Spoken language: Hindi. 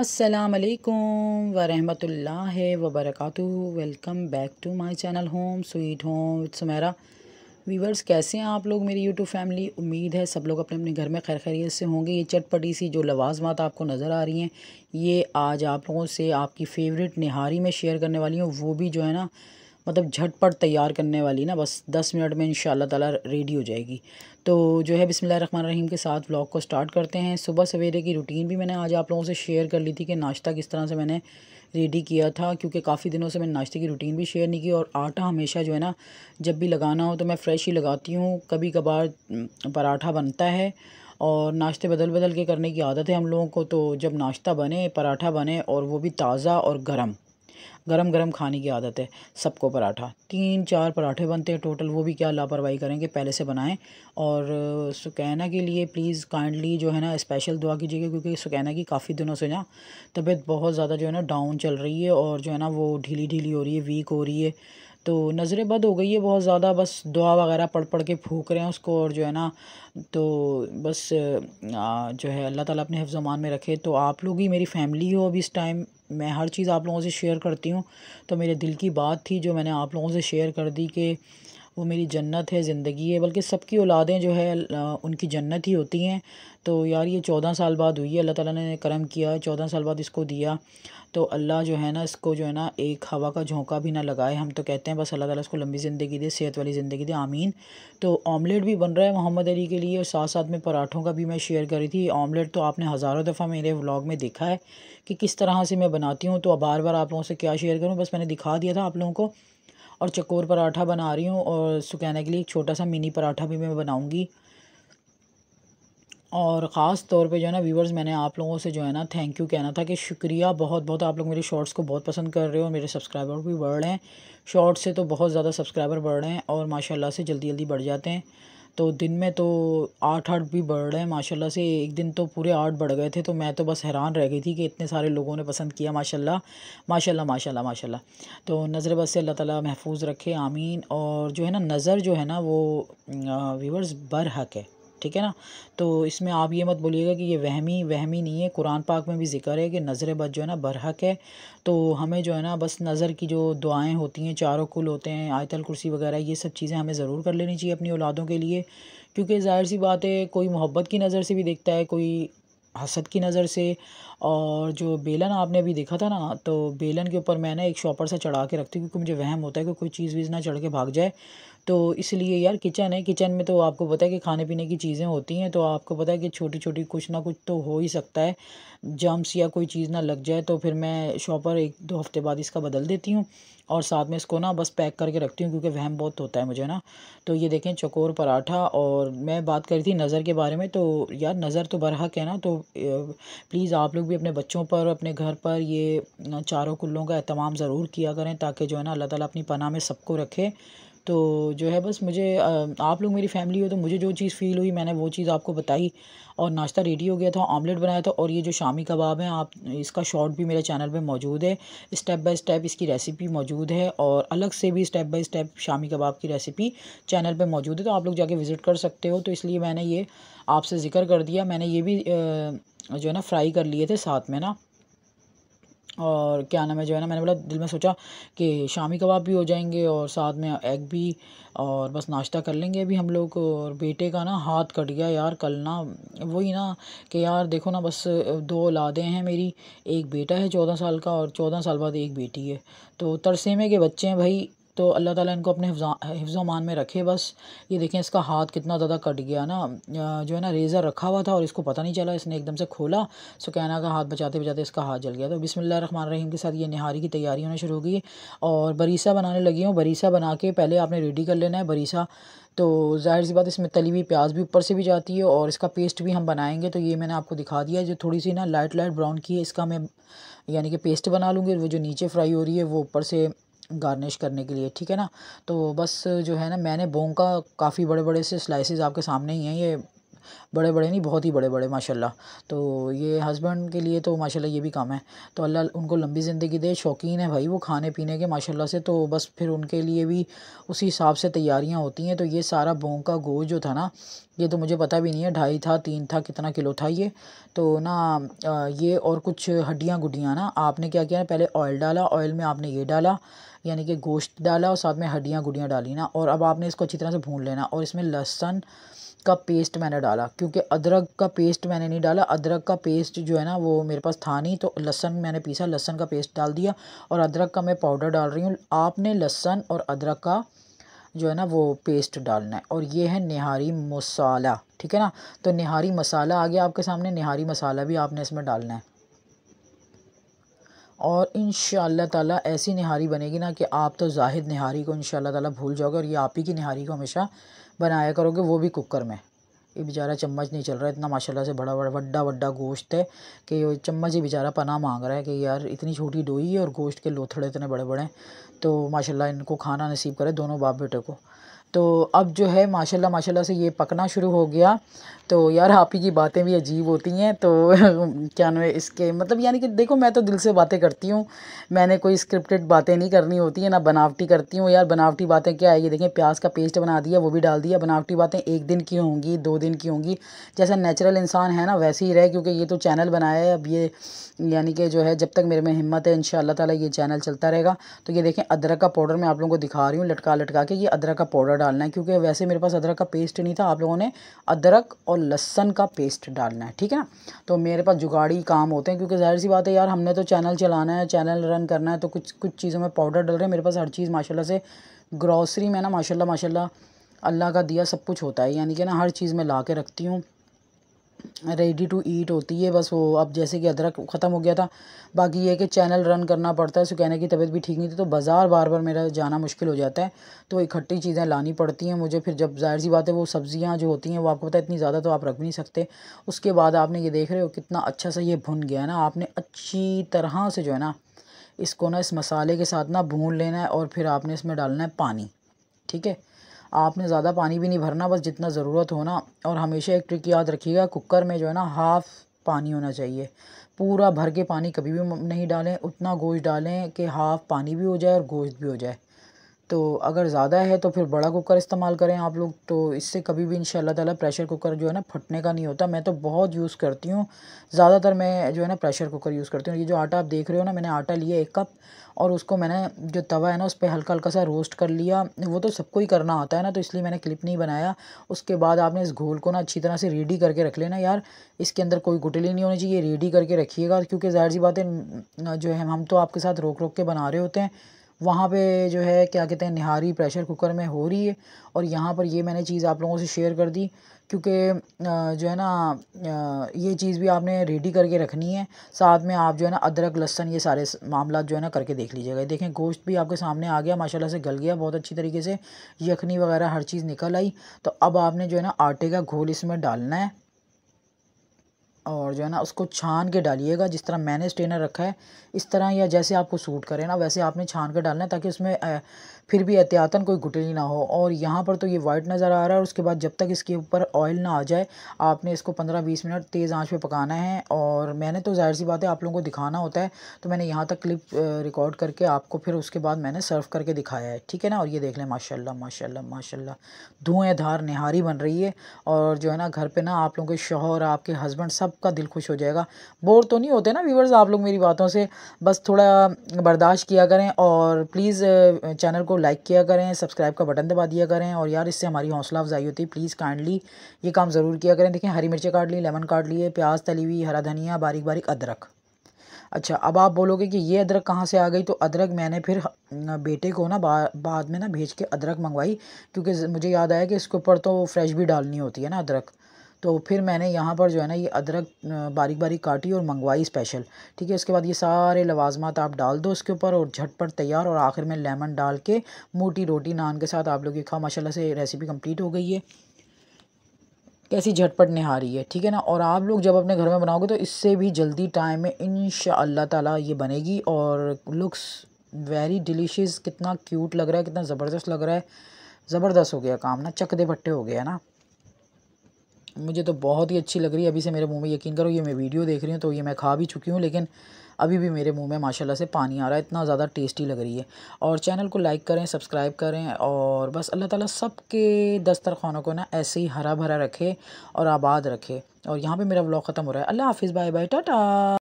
असलकम वरहमतुल्लाह वबरकू welcome back to my channel home sweet home with Sumera viewers कैसे हैं आप लोग मेरी यूट्यूब फैमिली उम्मीद है सब लोग अपने अपने घर में खैर खैरियत से होंगे ये चटपटी सी जो लवाजमात आपको नज़र आ रही हैं ये आज आप लोगों से आपकी फ़ेवरेट नहारी में शेयर करने वाली हूँ वो भी जो है ना मतलब झटपट तैयार करने वाली ना बस दस मिनट में इन ताला रेडी हो जाएगी तो जो है बिसम रहीम के साथ व्लॉग को स्टार्ट करते हैं सुबह सवेरे की रूटीन भी मैंने आज आप लोगों से शेयर कर ली थी कि नाश्ता किस तरह से मैंने रेडी किया था क्योंकि काफ़ी दिनों से मैंने नाश्ते की रूटीन भी शेयर नहीं की और आटा हमेशा जो है ना जब भी लगाना हो तो मैं फ़्रेश ही लगाती हूँ कभी कभार पराठा बनता है और नाश्ते बदल बदल के करने की आदत है हम लोगों को तो जब नाश्ता बने पराठा बने और वो भी ताज़ा और गर्म गरम गरम खाने की आदत है सबको पराठा तीन चार पराठे बनते हैं टोटल वो भी क्या लापरवाही करेंगे पहले से बनाएं और सुकैना के लिए प्लीज़ काइंडली जो है ना स्पेशल दुआ कीजिएगा क्योंकि सुकैना की काफ़ी दिनों से ना तबीयत बहुत ज़्यादा जो है ना डाउन चल रही है और जो है ना वो ढीली ढीली हो रही है वीक हो रही है तो नज़रें बद हो गई है बहुत ज़्यादा बस दुआ वगैरह पढ़ पढ़ के फूक रहे हैं उसको और जो है ना तो बस जो है अल्लाह ताला अपने अमान में रखे तो आप लोग ही मेरी फैमिली हो अभी इस टाइम मैं हर चीज़ आप लोगों से शेयर करती हूँ तो मेरे दिल की बात थी जो मैंने आप लोगों से शेयर कर दी कि वो मेरी जन्नत है ज़िंदगी है बल्कि सबकी औलादें जो है उनकी जन्नत ही होती हैं तो यार ये चौदह साल बाद हुई है अल्लाह ताला ने करम किया चौदह साल बाद इसको दिया तो अल्लाह जो है ना इसको जो है ना एक हवा का झोंका भी ना लगाए हम तो कहते हैं बस अल्लाह ताला इसको लंबी ज़िंदगी दे सेहत वाली ज़िंदगी दे आमीन तो ऑमलेट भी बन रहा है मोहम्मद अली के लिए और साथ साथ में पराठों का भी मैं शेयर करी थी ऑमलेट तो आपने हज़ारों दफ़ा मेरे व्लॉग में देखा है कि किस तरह से मैं बनाती हूँ तो बार बार आप लोगों से क्या शेयर करूँ बस मैंने दिखा दिया था आप लोगों को और चकोर पराठा बना रही हूँ और सुखाने के लिए एक छोटा सा मिनी पराठा भी मैं बनाऊँगी और ख़ास तौर पे जो है ना व्यूवर्स मैंने आप लोगों से जो है ना थैंक यू कहना था कि शुक्रिया बहुत बहुत आप लोग मेरे शॉर्ट्स को बहुत पसंद कर रहे हो और मेरे सब्सक्राइबर भी बढ़ रहे हैं शॉर्ट्स से तो बहुत ज़्यादा सब्सक्राइबर बढ़ रहे हैं और माशाल्लाह से जल्दी जल्दी बढ़ जाते हैं तो दिन में तो आठ आठ भी बढ़ रहे हैं माशाल्लाह से एक दिन तो पूरे आठ बढ़ गए थे तो मैं तो बस हैरान रह गई थी कि इतने सारे लोगों ने पसंद किया माशाल्लाह माशाल्लाह माशाल्लाह माशाल्लाह तो नज़र बस से अल्लाह ताला महफूज रखे आमीन और जो है ना नज़र जो है ना वो व्यूवर्स बरहक है ठीक है ना तो इसमें आप ये मत बोलिएगा कि ये वहमी वहमी नहीं है कुरान पाक में भी जिक्र है कि नज़र बद जो है ना बरहक है तो हमें जो है ना बस नज़र की जो दुआएँ होती हैं चारों कुल होते हैं आयतल कुर्सी वगैरह ये सब चीज़ें हमें ज़रूर कर लेनी चाहिए अपनी औलादों के लिए क्योंकि ज़ाहिर सी बात है कोई मोहब्बत की नज़र से भी देखता है कोई हसद की नज़र से और जो बेलन आपने अभी देखा था ना तो बेलन के ऊपर मैं ना एक शॉपर से चढ़ा के रखती हूँ क्योंकि मुझे वहम होता है कि कोई चीज़ वीज़ ना चढ़ के भाग जाए तो इसलिए यार किचन है किचन में तो आपको पता है कि खाने पीने की चीज़ें होती हैं तो आपको पता है कि छोटी छोटी कुछ ना कुछ तो हो ही सकता है जम्स या कोई चीज़ ना लग जाए तो फिर मैं शॉपर एक दो हफ्ते बाद इसका बदल देती हूँ और साथ में इसको ना बस पैक करके रखती हूँ क्योंकि वहम बहुत होता है मुझे ना तो ये देखें चकोर पराठा और मैं बात करी थी नज़र के बारे में तो यार नज़र तो बरहक है ना तो प्लीज़ आप लोग भी अपने बच्चों पर अपने घर पर ये चारों कुल्लों का अहतमाम ज़रूर किया करें ताकि जो है ना अल्लाह ताला अपनी पनाह में सबको रखे तो जो है बस मुझे आप लोग मेरी फैमिली हो तो मुझे जो चीज़ फ़ील हुई मैंने वो चीज़ आपको बताई और नाश्ता रेडी हो गया था ऑमलेट बनाया था और ये जो शामी कबाब हैं आप इसका शॉर्ट भी मेरे चैनल पे मौजूद है स्टेप बाय स्टेप इसकी रेसिपी मौजूद है और अलग से भी step by step shami kebab की रेसिपी चैनल पे मौजूद है तो आप लोग जाके विज़िट कर सकते हो तो इसलिए मैंने ये आपसे ज़िक्र कर दिया मैंने ये भी जो है ना फ्राई कर लिए थे साथ में ना और क्या नाम है जो है ना मैंने बोला दिल में सोचा कि शामी कबाब भी हो जाएंगे और साथ में एग भी और बस नाश्ता कर लेंगे अभी हम लोग और बेटे का ना हाथ कट गया यार कल ना वही ना कि यार देखो ना बस दो लादें हैं मेरी एक बेटा है चौदह साल का और चौदह साल बाद एक बेटी है तो तरसेमे के बच्चे हैं भाई तो अल्लाह ताला इनको अपने मान में रखे बस ये देखें इसका हाथ कितना ज़्यादा कट गया ना जो है ना रेज़र रखा हुआ था और इसको पता नहीं चला इसने एकदम से खोला सुकैना का हाथ बचाते बचाते इसका हाथ जल गया तो बिसमिल्ल रहीम के साथ ये निहारी की तैयारी होना शुरू होगी और बरीसा बनाने लगी हूँ बरीसा बना के पहले आपने रेडी कर लेना है बरीसा तो जाहिर सी बात इसमें तली हुई प्याज भी ऊपर से भी जाती है और इसका पेस्ट भी हम बनाएंगे तो ये मैंने आपको दिखा दिया जो थोड़ी सी ना लाइट लाइट ब्राउन की है इसका मैं यानी कि पेस्ट बना लूँगी वो जो नीचे फ्राई हो रही है वो ऊपर से गार्निश करने के लिए ठीक है ना तो बस जो है ना मैंने बोंग का काफ़ी बड़े बड़े से स्लाइसेस आपके सामने ही हैं ये बड़े बड़े नहीं बहुत ही बड़े बड़े माशाल्लाह तो ये हस्बैंड के लिए तो माशाल्लाह ये भी काम है तो अल्लाह उनको लंबी ज़िंदगी दे शौकीन है भाई वो खाने पीने के माशाल्लाह से तो बस फिर उनके लिए भी उसी हिसाब से तैयारियाँ होती हैं तो ये सारा भोंग का गो जो था ना ये तो मुझे पता भी नहीं है ढाई था तीन था कितना किलो था ये तो ना ये और कुछ हड्डियाँ गुडियाँ ना आपने क्या किया पहले ऑयल डाला ऑयल में आपने ये डाला यानी कि गोश्त डाला और साथ में हड्डियाँ गुडियाँ डाली ना और अब आपने इसको अच्छी तरह से भून लेना और इसमें लहसन का पेस्ट मैंने डाला क्योंकि अदरक का पेस्ट मैंने नहीं डाला अदरक का पेस्ट जो है ना वो मेरे पास था नहीं तो लहसन मैंने पीसा लहसन का पेस्ट डाल दिया और अदरक का मैं पाउडर डाल रही हूँ आपने लहसन और अदरक का जो है ना वो पेस्ट डालना है और ये है निहारी मसाला ठीक है ना तो निहारी मसाला आ गया आपके सामने निहारी मसाला भी आपने इसमें डालना है और इन ताला ऐसी नारी बनेगी ना कि आप तो जाहिद नहारी को इन ताला भूल जाओगे और ये आप ही की नारी को हमेशा बनाया करोगे वो भी कुकर में ये बेचारा चम्मच नहीं चल रहा है इतना माशाल्लाह से बड़ा बड़ा वड्डा वड्डा गोश्त है कि ये चम्मच ही बेचारा पना मांग रहा है कि यार इतनी छोटी डोई है और गोश्त के लोथड़े इतने बड़े बड़े हैं तो माशाल्लाह इनको खाना नसीब करे दोनों बाप बेटे को तो अब जो है माशाल्लाह माशाल्लाह से ये पकना शुरू हो गया तो यार ही की बातें भी अजीब होती हैं तो क्या नो है इसके मतलब यानी कि देखो मैं तो दिल से बातें करती हूँ मैंने कोई स्क्रिप्टेड बातें नहीं करनी होती है ना बनावटी करती हूँ यार बनावटी बातें क्या है ये देखें प्याज का पेस्ट बना दिया वो भी डाल दिया बनावटी बातें एक दिन की होंगी दो दिन की होंगी जैसा नेचुरल इंसान है ना वैसे ही रहे क्योंकि ये तो चैनल बनाया है अब ये यानी कि जो है जब तक मेरे में हिम्मत है इन शाला ये चैनल चलता रहेगा तो ये देखें अदरक का पाउडर मैं आप लोगों को दिखा रही हूँ लटका लटका के ये अदरक का पाउडर डालना है क्योंकि वैसे मेरे पास अदरक का पेस्ट नहीं था आप लोगों ने अदरक और लहसन का पेस्ट डालना है ठीक है ना तो मेरे पास जुगाड़ी काम होते हैं क्योंकि जाहिर सी बात है यार हमने तो चैनल चलाना है चैनल रन करना है तो कुछ कुछ चीज़ों में पाउडर डल रहे हैं मेरे पास हर चीज़ माशाला से ग्रॉसरी में ना माशाला माशा अल्लाह का दिया सब कुछ होता है यानी कि ना हर चीज़ में ला के रखती हूँ रेडी टू ईट होती है बस वो अब जैसे कि अदरक ख़त्म हो गया था बाकी ये कि चैनल रन करना पड़ता है उसको कहने की तबीयत भी ठीक नहीं थी तो बाज़ार बार बार मेरा जाना मुश्किल हो जाता है तो इकट्ठी चीज़ें लानी पड़ती हैं मुझे फिर जब जाहिर सी बात है वो सब्ज़ियाँ जो होती हैं वो आपको पता है इतनी ज़्यादा तो आप रख भी नहीं सकते उसके बाद आपने ये देख रहे हो कितना अच्छा सा ये भुन गया है ना आपने अच्छी तरह से जो है ना इसको ना इस मसाले के साथ ना भून लेना है और फिर आपने इसमें डालना है पानी ठीक है आपने ज़्यादा पानी भी नहीं भरना बस जितना ज़रूरत हो ना और हमेशा एक ट्रिक याद रखिएगा कुकर में जो है ना हाफ़ पानी होना चाहिए पूरा भर के पानी कभी भी नहीं डालें उतना गोश्त डालें कि हाफ़ पानी भी हो जाए और गोश्त भी हो जाए तो अगर ज़्यादा है तो फिर बड़ा कुकर इस्तेमाल करें आप लोग तो इससे कभी भी इन ताला प्रेशर कुकर जो है ना फटने का नहीं होता मैं तो बहुत यूज़ करती हूँ ज़्यादातर मैं जो है ना प्रेशर कुकर यूज़ करती हूँ ये जो आटा आप देख रहे हो ना मैंने आटा लिया एक कप और उसको मैंने जो तवा है ना उस पर हल्का हल्का सा रोस्ट कर लिया वो तो सबको ही करना आता है ना तो इसलिए मैंने क्लिप नहीं बनाया उसके बाद आपने इस घोल को ना अच्छी तरह से रेडी करके रख लेना यार इसके अंदर कोई गुटली नहीं होनी चाहिए रेडी करके रखिएगा क्योंकि ज़ाहिर सी बात है जो है हम तो आपके साथ रोक रोक के बना रहे होते हैं वहाँ पे जो है क्या कहते हैं निहारी प्रेशर कुकर में हो रही है और यहाँ पर ये मैंने चीज़ आप लोगों से शेयर कर दी क्योंकि जो है ना ये चीज़ भी आपने रेडी करके रखनी है साथ में आप जो है ना अदरक लहसन ये सारे मामला जो है ना करके देख लीजिएगा देखें गोश्त भी आपके सामने आ गया माशाल्लाह से गल गया बहुत अच्छी तरीके से यखनी वगैरह हर चीज़ निकल आई तो अब आपने जो है ना आटे का घोल इसमें डालना है और जो है ना उसको छान के डालिएगा जिस तरह मैंने स्ट्रेनर रखा है इस तरह या जैसे आपको सूट करे ना वैसे आपने छान के डालना है ताकि उसमें फिर भी एहतियातन कोई घुटली ना हो और यहाँ पर तो ये वाइट नज़र आ रहा है और उसके बाद जब तक इसके ऊपर ऑयल ना आ जाए आपने इसको पंद्रह बीस मिनट तेज़ आँच पर पकाना है और मैंने तो ज़ाहिर सी बात है आप लोगों को दिखाना होता है तो मैंने यहाँ तक क्लिप रिकॉर्ड करके आपको फिर उसके बाद मैंने सर्व करके दिखाया है ठीक है ना और ये देख लें माशाल्लाह माशाल्लाह माशाल्लाह धार निहारी बन रही है और जो है ना घर पे ना आप लोगों के शोहर आपके हस्बैंड सबका दिल खुश हो जाएगा बोर तो नहीं होते ना व्यूवर्स आप लोग मेरी बातों से बस थोड़ा बर्दाश्त किया करें और प्लीज़ चैनल को को लाइक किया करें सब्सक्राइब का बटन दबा दिया करें और यार इससे हमारी हौसला अफजाई होती है प्लीज़ काइंडली ये काम ज़रूर किया करें देखें हरी मिर्चें काट ली लेमन काट लिए प्याज तली हुई हरा धनिया बारीक बारीक अदरक अच्छा अब आप बोलोगे कि ये अदरक कहाँ से आ गई तो अदरक मैंने फिर बेटे को ना बा, बाद में ना भेज के अदरक मंगवाई क्योंकि मुझे याद आया कि इसके ऊपर तो फ्रेश भी डालनी होती है ना अदरक तो फिर मैंने यहाँ पर जो है ना ये अदरक बारीक बारीक काटी और मंगवाई स्पेशल ठीक है उसके बाद ये सारे लवाजमात आप डाल दो उसके ऊपर और झटपट तैयार और आखिर में लेमन डाल के मोटी रोटी नान के साथ आप लोग ये खाओ माशा से रेसिपी कम्प्लीट हो गई है कैसी झटपट निहारी है ठीक है ना और आप लोग जब अपने घर में बनाओगे तो इससे भी जल्दी टाइम में इन ताला ये बनेगी और लुक्स वेरी डिलीशियस कितना क्यूट लग रहा है कितना ज़बरदस्त लग रहा है ज़बरदस्त हो गया काम ना चकदे भट्टे हो गया ना मुझे तो बहुत ही अच्छी लग रही है अभी से मेरे मुंह में यकीन करो ये मैं वीडियो देख रही हूँ तो ये मैं खा भी चुकी हूँ लेकिन अभी भी मेरे मुंह में माशाल्लाह से पानी आ रहा है इतना ज़्यादा टेस्टी लग रही है और चैनल को लाइक करें सब्सक्राइब करें और बस अल्लाह ताला सब के दस्तरखानों को ना ऐसे ही हरा भरा रखे और आबाद रखे और यहाँ पर मेरा ब्लॉग ख़त्म हो रहा है अल्लाह हाफिज़ बाय बाय टाटा